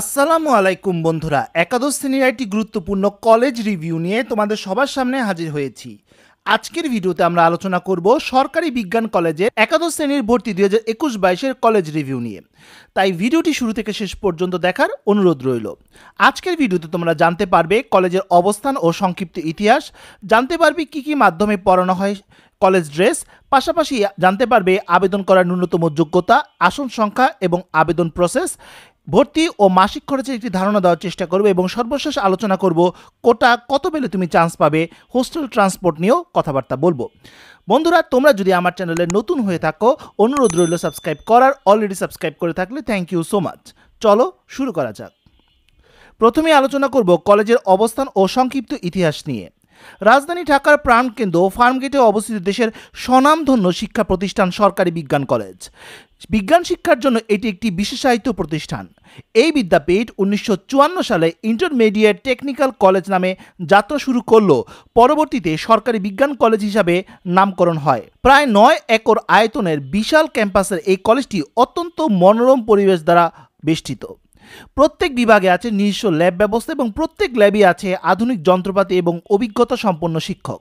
আসসালামু আলাইকুম বন্ধুরা একাদশ শ্রেণীর একটি গুরুত্বপূর্ণ কলেজ রিভিউ নিয়ে তোমাদের সবার সামনে হাজির হয়েছি আজকের ভিডিওতে আমরা আলোচনা করব সরকারি বিজ্ঞান কলেজে একাদশ শ্রেণীর ভর্তি দুই হাজার একুশ বাইশের কলেজ রিভিউ নিয়ে তাই ভিডিওটি শুরু থেকে শেষ পর্যন্ত দেখার অনুরোধ রইল আজকের ভিডিওতে তোমরা জানতে পারবে কলেজের অবস্থান ও সংক্ষিপ্ত ইতিহাস জানতে পারবে কি কি মাধ্যমে পড়ানো হয় কলেজ ড্রেস পাশাপাশি জানতে পারবে আবেদন করার ন্যূনতম যোগ্যতা আসন সংখ্যা এবং আবেদন প্রসেস ভর্তি ও মাসিক খরচের একটি ধারণা দেওয়ার চেষ্টা করব এবং সর্বশেষ আলোচনা করব কোটা কত পেলে তুমি চান্স পাবে হোস্টেল ট্রান্সপোর্ট নিয়েও কথাবার্তা বলবো বন্ধুরা তোমরা যদি আমার চ্যানেলে নতুন হয়ে থাকো অনুরোধ রইল সাবস্ক্রাইব করার অলরেডি সাবস্ক্রাইব করে থাকলে থ্যাংক ইউ সো মাচ চলো শুরু করা যাক প্রথমে আলোচনা করব কলেজের অবস্থান ও সংক্ষিপ্ত ইতিহাস নিয়ে রাজধানী ঢাকার প্রাণকেন্দ্র ফার্মগেটে অবস্থিত দেশের স্বনামধন্য শিক্ষা প্রতিষ্ঠান সরকারি বিজ্ঞান কলেজ বিজ্ঞান শিক্ষার জন্য এটি একটি বিশেষায়িত প্রতিষ্ঠান এই বিদ্যাপীঠ উনিশশো সালে ইন্টারমিডিয়েট টেকনিক্যাল কলেজ নামে যাত্রা শুরু করলেও পরবর্তীতে সরকারি বিজ্ঞান কলেজ হিসাবে নামকরণ হয় প্রায় নয় একর আয়তনের বিশাল ক্যাম্পাসের এই কলেজটি অত্যন্ত মনোরম পরিবেশ দ্বারা বেষ্টিত প্রত্যেক বিভাগে আছে নিজস্ব ল্যাব ব্যবস্থা এবং প্রত্যেক ল্যাবই আছে আধুনিক যন্ত্রপাতি এবং অভিজ্ঞতা সম্পন্ন শিক্ষক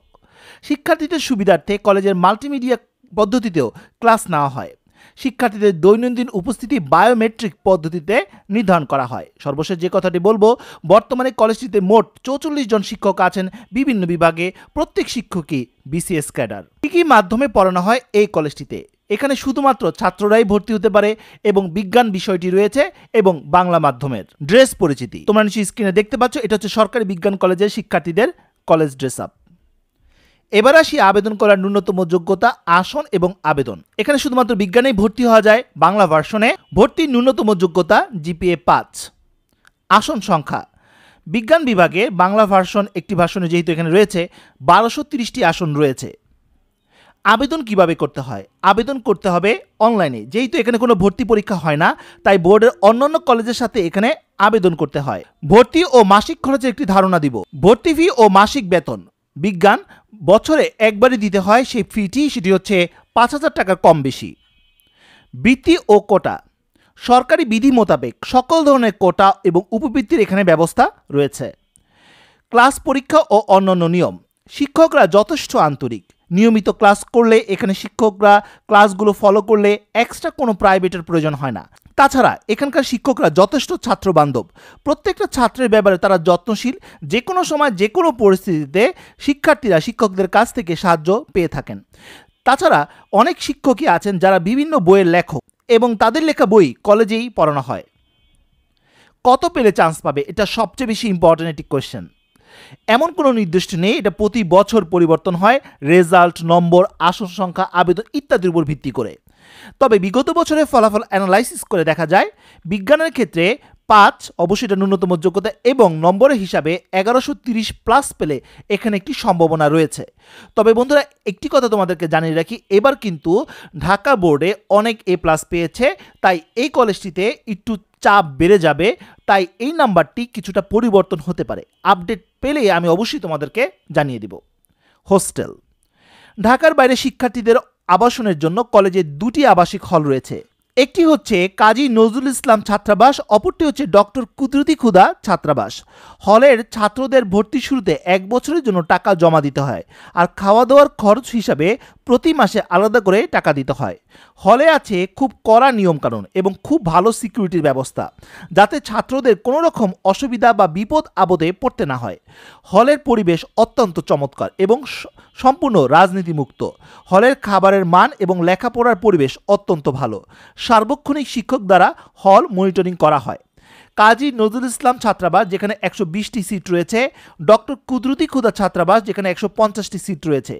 শিক্ষার্থীদের সুবিধার্থে কলেজের মাল্টিমিডিয়া পদ্ধতিতেও ক্লাস নেওয়া হয় শিক্ষার্থীদের দৈনন্দিন উপস্থিতি বায়োমেট্রিক পদ্ধতিতে নির্ধারণ করা হয় সর্বশেষ যে কথাটি বলবো বর্তমানে কলেজটিতে মোট চৌচল্লিশ জন শিক্ষক আছেন বিভিন্ন বিভাগে প্রত্যেক শিক্ষকই বিসিএস ক্যাডার কী কী মাধ্যমে পড়ানো হয় এই কলেজটিতে এখানে শুধুমাত্র ছাত্ররাই ভর্তি হতে পারে এবং বিজ্ঞান বিষয়টি রয়েছে এবং বাংলা মাধ্যমের ড্রেস পরিচিতি তোমরা নিশ্চয়ই স্ক্রিনে দেখতে পাচ্ছ এটা হচ্ছে সরকারি বিজ্ঞান কলেজের শিক্ষার্থীদের কলেজ ড্রেস আপ এবার আসি আবেদন করার ন্যূনতম যোগ্যতা আসন এবং আবেদন এখানে শুধুমাত্র বিজ্ঞানেই ভর্তি হওয়া যায় বাংলা ভার্সনে ভর্তির ন্যূনতম যোগ্যতা জিপিএ পাঁচ আসন সংখ্যা বিজ্ঞান বিভাগে বাংলা ভার্সন একটি ভাষণে যেহেতু এখানে রয়েছে বারোশো তিরিশটি আসন রয়েছে আবেদন কিভাবে করতে হয় আবেদন করতে হবে অনলাইনে যেহেতু এখানে কোনো ভর্তি পরীক্ষা হয় না তাই বোর্ডের অন্যান্য কলেজের সাথে এখানে আবেদন করতে হয় ভর্তি ও মাসিক খরচের একটি ধারণা দিব ভর্তি ফি ও মাসিক বেতন বিজ্ঞান বছরে একবারই দিতে হয় সেই ফিটি সেটি হচ্ছে পাঁচ হাজার টাকার কম বেশি বৃত্তি ও কোটা সরকারি বিধি মোতাবেক সকল ধরনের কোটা এবং উপবৃত্তির এখানে ব্যবস্থা রয়েছে ক্লাস পরীক্ষা ও অন্যান্য নিয়ম শিক্ষকরা যথেষ্ট আন্তরিক নিয়মিত ক্লাস করলে এখানে শিক্ষকরা ক্লাসগুলো ফলো করলে এক্সট্রা কোনো প্রাইভেটের প্রয়োজন হয় না তাছাড়া এখানকার শিক্ষকরা যথেষ্ট ছাত্র বান্ধব প্রত্যেকটা ছাত্রের ব্যাপারে তারা যত্নশীল যে কোনো সময় যে কোনো পরিস্থিতিতে শিক্ষার্থীরা শিক্ষকদের কাছ থেকে সাহায্য পেয়ে থাকেন তাছাড়া অনেক শিক্ষকই আছেন যারা বিভিন্ন বইয়ের লেখক এবং তাদের লেখা বই কলেজেই পড়ানো হয় কত পেলে চান্স পাবে এটা সবচেয়ে বেশি ইম্পর্ট্যান্ট একটি কোয়েশ্চেন এমন কোনো নির্দিষ্ট নেই এটা প্রতি বছর পরিবর্তন হয় রেজাল্ট নম্বর আসন সংখ্যা আবেদন ইত্যাদির উপর ভিত্তি করে তবে বিগত বছরের ফলাফল অ্যানালাইসিস করে দেখা যায় বিজ্ঞানের ক্ষেত্রে পাঁচ অবশ্যই এটা ন্যূনতম যোগ্যতা এবং নম্বরের হিসাবে এগারোশো তিরিশ প্লাস পেলে এখানে একটি সম্ভাবনা রয়েছে তবে বন্ধুরা একটি কথা তোমাদেরকে জানিয়ে রাখি এবার কিন্তু ঢাকা বোর্ডে অনেক এ প্লাস পেয়েছে তাই এই কলেজটিতে একটু চাপ বেড়ে যাবে তাই এই নাম্বারটি কিছুটা পরিবর্তন হতে পারে আপডেট পেলে আমি অবশ্যই তোমাদেরকে জানিয়ে দিব হোস্টেল ঢাকার বাইরে শিক্ষার্থীদের আবাসনের জন্য কলেজে দুটি আবাসিক হল রয়েছে একটি হচ্ছে কাজী নজরুল ইসলাম ছাত্রাবাস অপরটি হচ্ছে ডক্টর কুদরতি খুদা ছাত্রাবাস হলের ছাত্রদের ভর্তি শুরুতে এক বছরের জন্য টাকা জমা দিতে হয় আর খাওয়া দাওয়ার খরচ হিসাবে প্রতি মাসে আলাদা করে টাকা দিতে হয় হলে আছে খুব কড়া নিয়মকানুন এবং খুব ভালো সিকিউরিটির ব্যবস্থা যাতে ছাত্রদের কোনো রকম অসুবিধা বা বিপদ আবদে পড়তে না হয় হলের পরিবেশ অত্যন্ত চমৎকার এবং সম্পূর্ণ রাজনীতিমুক্ত হলের খাবারের মান এবং লেখাপড়ার পরিবেশ অত্যন্ত ভালো সার্বক্ষণিক শিক্ষক দ্বারা হল মনিটরিং করা হয় কাজী নজরুল ইসলাম ছাত্রাবাস যেখানে একশো বিশটি সিট রয়েছে ডক্টর কুদরতি খুদা ছাত্রাবাস যেখানে একশো পঞ্চাশটি সিট রয়েছে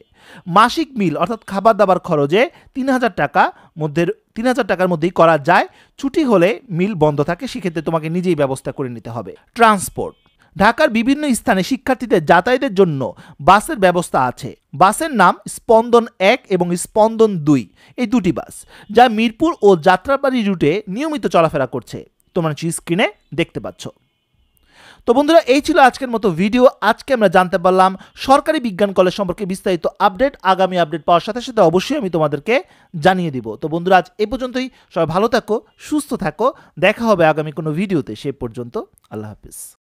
মাসিক মিল অর্থাৎ খাবার দাবার খরচে তিন হাজার টাকা মধ্যে তিন হাজার টাকার মধ্যেই করা যায় ছুটি হলে মিল বন্ধ থাকে সেক্ষেত্রে তোমাকে নিজেই ব্যবস্থা করে নিতে হবে ট্রান্সপোর্ট ঢাকার বিভিন্ন স্থানে শিক্ষার্থীদের যাতায়াতের জন্য বাসের ব্যবস্থা আছে বাসের নাম স্পন্দন এক এবং স্পন্দন দুই এই দুটি বাস যা মিরপুর ও যাত্রাবাড়ি রুটে নিয়মিত চলাফেরা করছে তোমরা স্ক্রিনে দেখতে পাচ্ছ তো বন্ধুরা এই ছিল আজকের মতো ভিডিও আজকে আমরা জানতে পারলাম সরকারি বিজ্ঞান কলেজ সম্পর্কে বিস্তারিত আপডেট আগামী আপডেট পাওয়ার সাথে সাথে অবশ্যই আমি তোমাদেরকে জানিয়ে দিব তো বন্ধুরা আজ এ পর্যন্তই সবাই ভালো থাকো সুস্থ থাকো দেখা হবে আগামী কোনো ভিডিওতে সে পর্যন্ত আল্লাহ হাফিজ